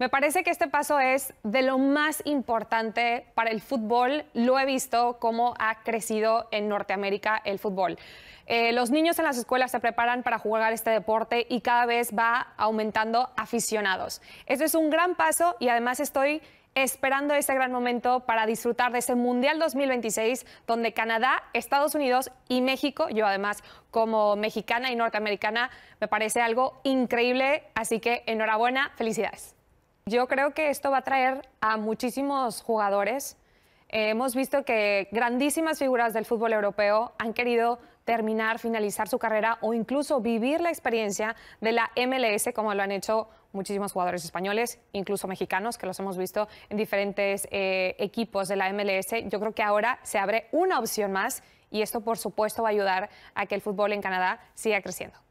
Me parece que este paso es de lo más importante para el fútbol. Lo he visto cómo ha crecido en Norteamérica el fútbol. Eh, los niños en las escuelas se preparan para jugar este deporte y cada vez va aumentando aficionados. eso es un gran paso y además estoy esperando este gran momento para disfrutar de ese Mundial 2026 donde Canadá, Estados Unidos y México, yo además como mexicana y norteamericana, me parece algo increíble, así que enhorabuena, felicidades. Yo creo que esto va a traer a muchísimos jugadores. Eh, hemos visto que grandísimas figuras del fútbol europeo han querido terminar, finalizar su carrera o incluso vivir la experiencia de la MLS como lo han hecho muchísimos jugadores españoles, incluso mexicanos, que los hemos visto en diferentes eh, equipos de la MLS. Yo creo que ahora se abre una opción más y esto, por supuesto, va a ayudar a que el fútbol en Canadá siga creciendo.